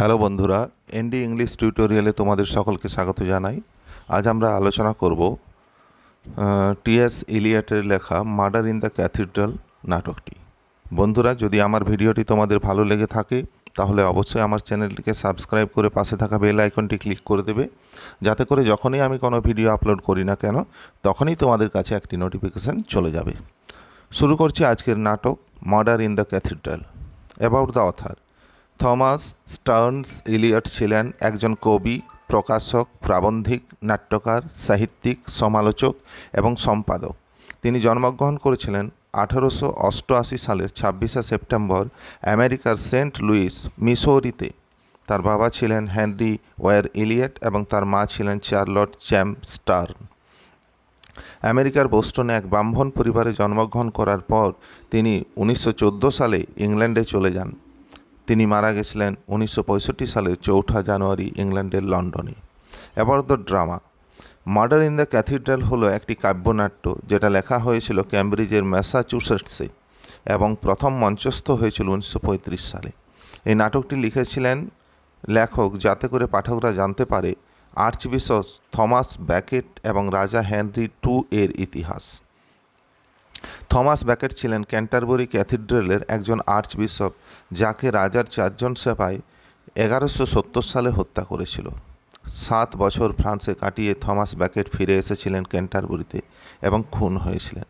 Hello বন্ধুরা ND English টিউটোরিয়ালে তোমাদের সকলকে স্বাগত জানাই আজ আমরা আলোচনা করব টিএস ইলিয়াটের লেখা মার্ডার ইন দ্য ক্যাথিড্রাল নাটকটি বন্ধুরা যদি আমার ভিডিওটি তোমাদের ভালো লেগে থাকে তাহলে অবশ্যই আমার চ্যানেলটিকে সাবস্ক্রাইব করে পাশে থাকা বেল আইকনটি ক্লিক করে দেবে যাতে করে যখনই আমি কোনো ভিডিও আপলোড করি না কেন তখনই তোমাদের কাছে একটি নোটিফিকেশান চলে যাবে শুরু করছি আজকের নাটক murder in the cathedral about the author Thomas Stearns Eliot ছিলেন একজন কবি প্রকাশক প্রাবন্ধিক নাট্যকার সাহিত্যিক সমালোচক এবং সম্পাদক তিনি জন্মগ্রহণ করেছিলেন আঠারোশো অষ্টআশি সালের ছাব্বিশে সেপ্টেম্বর আমেরিকার সেন্ট লুইস মিসৌরিতে তার বাবা ছিলেন হেনরি ওয়ার ইলিয়ট এবং তার মা ছিলেন চার্লট চ্যাম স্টার্ন আমেরিকার বোস্টনে এক ব্রাহ্মণ পরিবারে জন্মগ্রহণ করার পর তিনি উনিশশো সালে ইংল্যান্ডে চলে যান তিনি মারা গেছিলেন উনিশশো সালের চৌঠা জানুয়ারি ইংল্যান্ডের লন্ডনে এবার the drama murder in the cathedral হলো একটি কাব্যনাট্য যেটা লেখা হয়েছিল ক্যামব্রিজের ম্যাসাচুসেটসে এবং প্রথম মঞ্চস্থ হয়েছিল উনিশশো সালে এই নাটকটি লিখেছিলেন লেখক যাতে করে পাঠকরা জানতে পারে আর্চবিশপ থমাস ব্যাকেট এবং রাজা হেনরি টু এর ইতিহাস থমাস ব্যাকেট ছিলেন ক্যান্টারবরি ক্যাথিড্রেলের একজন আর্চ বিশপ যাকে রাজার চারজন সেপাই এগারোশো সত্তর সালে হত্যা করেছিল সাত বছর ফ্রান্সে কাটিয়ে থমাস ব্যাকেট ফিরে এসেছিলেন ক্যান্টারবরিতে এবং খুন হয়েছিলেন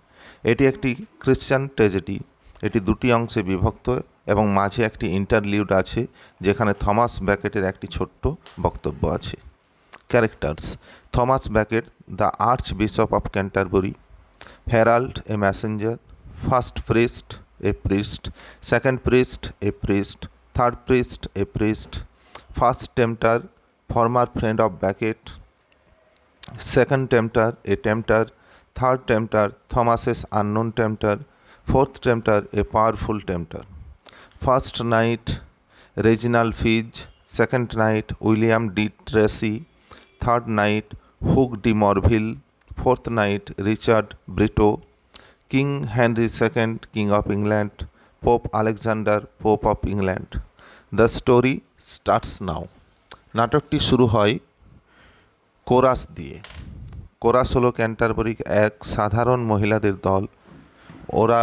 এটি একটি খ্রিশ্চান ট্রেজেডি এটি দুটি অংশে বিভক্ত এবং মাঝে একটি ইন্টারলিউড আছে যেখানে থমাস ব্যাকেটের একটি ছোট্ট বক্তব্য আছে characters Thomas Becket the archbishop of Canterbury herald a messenger first priest a priest second priest a priest third priest a priest first tempter former friend of Becket second tempter a tempter third tempter Thomas's unknown tempter fourth tempter a powerful tempter first knight Reginald Fige second knight William D Tracy third knight Hugh de Morville fourth knight Richard Brito, King Henry II, King of England, Pope Alexander, Pope of England. The story starts now নাটকটি শুরু হয় chorus দিয়ে chorus হলো ক্যান্টারবরিক এক সাধারণ মহিলাদের দল ওরা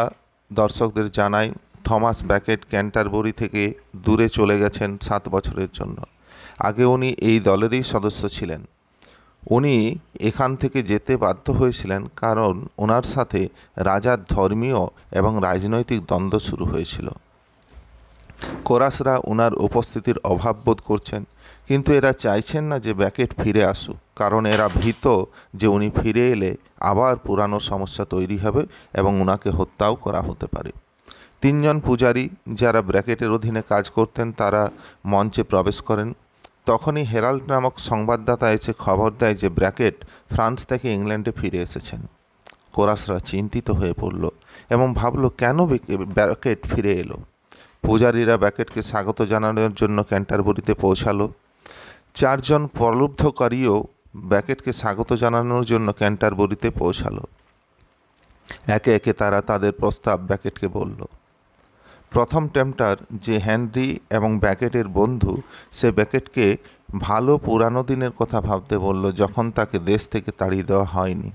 দর্শকদের জানায় থমাস ব্যাকেট ক্যান্টারবরি থেকে দূরে চলে গেছেন সাত বছরের জন্য আগে উনি এই দলেরই সদস্য ছিলেন উনি এখান থেকে যেতে বাধ্য হয়েছিলেন কারণ ওনার সাথে রাজার ধর্মীয় এবং রাজনৈতিক দ্বন্দ্ব শুরু হয়েছিল কোরাসরা ওনার উপস্থিতির অভাব বোধ করছেন কিন্তু এরা চাইছেন না যে ব্যাকেট ফিরে আসুক কারণ এরা ভীত যে উনি ফিরে এলে আবার পুরানো সমস্যা তৈরি হবে এবং ওনাকে হত্যাও করা হতে পারে তিনজন পূজারী যারা ব্র্যাকেটের অধীনে কাজ করতেন তারা মঞ্চে প্রবেশ করেন তখনই হেরাল্ড নামক সংবাদদাতা এসে খবর দেয় যে ব্র্যাকেট ফ্রান্স থেকে ইংল্যান্ডে ফিরে এসেছেন কোরাসরা চিন্তিত হয়ে পড়ল এবং ভাবল কেন ব্র্যাকেট ফিরে এলো পূজারীরা ব্যাকেটকে স্বাগত জানানোর জন্য ক্যান্টারবুরিতে পৌঁছালো চারজন প্রলুব্ধকারীও ব্যাকেটকে স্বাগত জানানোর জন্য ক্যান্টারবুরিতে পৌঁছালো একে একে তারা তাদের প্রস্তাব ব্যাকেটকে বলল প্রথম টেম্পটার যে হ্যানরি এবং ব্যাকেটের বন্ধু সে ব্যাকেটকে ভালো পুরানো দিনের কথা ভাবতে বলল যখন তাকে দেশ থেকে তাড়িয়ে দেওয়া হয়নি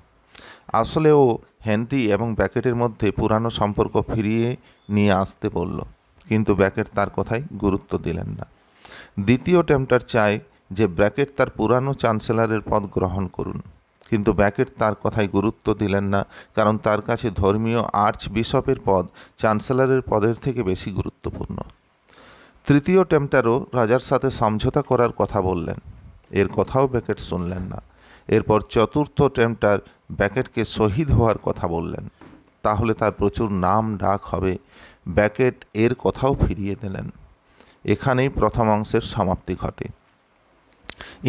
আসলে ও হ্যানরি এবং ব্যাকেটের মধ্যে পুরানো সম্পর্ক ফিরিয়ে নিয়ে আসতে বলল কিন্তু ব্যাকেট তার কথায় গুরুত্ব দিলেন না দ্বিতীয় টেম্পটার চায় যে ব্র্যাকেট তার পুরানো চ্যান্সেলারের পদ গ্রহণ করুন কিন্তু ব্যাকেট তার কথায় গুরুত্ব দিলেন না কারণ তার কাছে ধর্মীয় আর্চ বিশপের পদ চ্যান্সেলরের পদের থেকে বেশি গুরুত্বপূর্ণ তৃতীয় টেম্পটারও রাজার সাথে সমঝোতা করার কথা বললেন এর কথাও ব্যাকেট শুনলেন না এরপর চতুর্থ টেম্পটার ব্যাকেটকে শহীদ হওয়ার কথা বললেন তাহলে তার প্রচুর নাম ডাক হবে ব্যাকেট এর কথাও ফিরিয়ে দিলেন এখানেই প্রথম অংশের সমাপ্তি ঘটে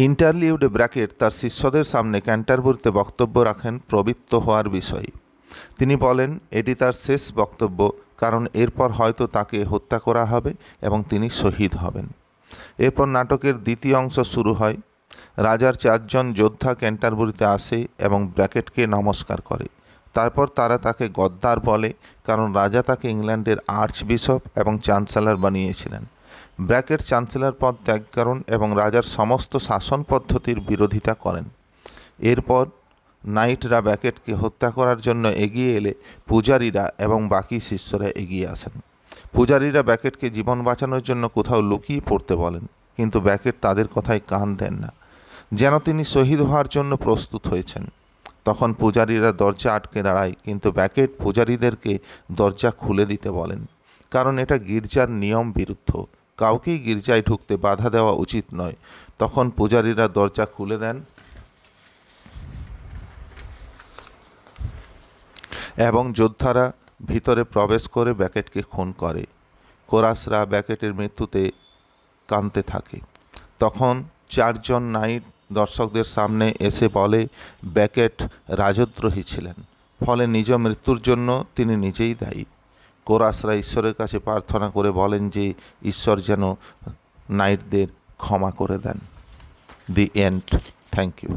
ইন্টারলিউড ব্র্যাকেট তার শিষ্যদের সামনে ক্যান্টারবুরিতে বক্তব্য রাখেন প্রবৃত্ত হওয়ার বিষয়ে তিনি বলেন এটি তার শেষ বক্তব্য কারণ এরপর হয়তো তাকে হত্যা করা হবে এবং তিনি শহীদ হবেন এরপর নাটকের দ্বিতীয় অংশ শুরু হয় রাজার চারজন যোদ্ধা ক্যান্টারবুরিতে আসে এবং ব্র্যাকেটকে নমস্কার করে তারপর তারা তাকে গদ্দার বলে কারণ রাজা তাকে ইংল্যান্ডের আর্চ বিশপ এবং চ্যান্সেলার বানিয়েছিলেন ব্র্যাকের চ্যান্সেলর পদ ত্যাগ করেন এবং রাজার সমস্ত শাসন পদ্ধতির বিরোধিতা করেন এরপর নাইটরা ব্যাকেটকে হত্যা করার জন্য এগিয়ে এলে পূজারীরা এবং বাকি শিষ্যরা এগিয়ে আসেন পূজারীরা ব্যাকেটকে জীবন বাঁচানোর জন্য কোথাও লুকিয়ে পড়তে বলেন কিন্তু ব্যাকেট তাদের কথায় কান দেন না যেন তিনি শহীদ হওয়ার জন্য প্রস্তুত হয়েছেন তখন পূজারীরা দরজা আটকে দাঁড়ায় কিন্তু ব্যাকেট পূজারীদেরকে দরজা খুলে দিতে বলেন কারণ এটা গির্জার নিয়ম বিরুদ্ধ কাউকেই গির্জায় ঢুকতে বাধা দেওয়া উচিত নয় তখন পূজারীরা দরজা খুলে দেন এবং যোদ্ধারা ভিতরে প্রবেশ করে ব্যাকেটকে খুন করে কোরাসরা ব্যাকেটের মৃত্যুতে কাঁদতে থাকে তখন চারজন নাইট দর্শকদের সামনে এসে বলে ব্যাকেট রাজদ্রোহী ছিলেন ফলে নিজ মৃত্যুর জন্য তিনি নিজেই দায়ী কোরাসরা ঈশ্বরের কাছে প্রার্থনা করে বলেন যে ঈশ্বর যেন নাইটদের ক্ষমা করে দেন দি এন্ড থ্যাংক ইউ